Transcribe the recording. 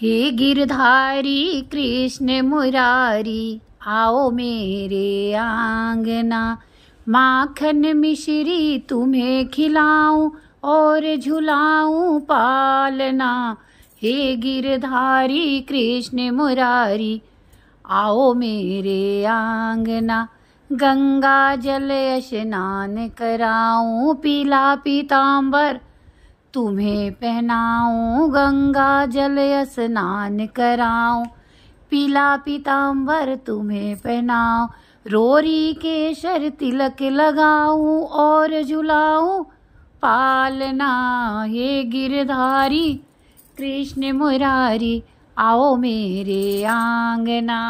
हे गिरधारी कृष्ण मुरारी आओ मेरे आंगना माखन मिश्री तुम्हें खिलाऊं और झुलाऊं पालना हे गिरधारी कृष्ण मुरारी आओ मेरे आंगना गंगा जल स्नान कराऊं पीला पीताम्बर तुम्हें पहनाऊं गंगा जल स्नान कराऊं पीला पीताम्बर तुम्हें पहनाऊं रोरी केसर तिलक लगाऊं और झुलाऊं पालना हे गिरधारी कृष्ण मुरारी आओ मेरे आंगना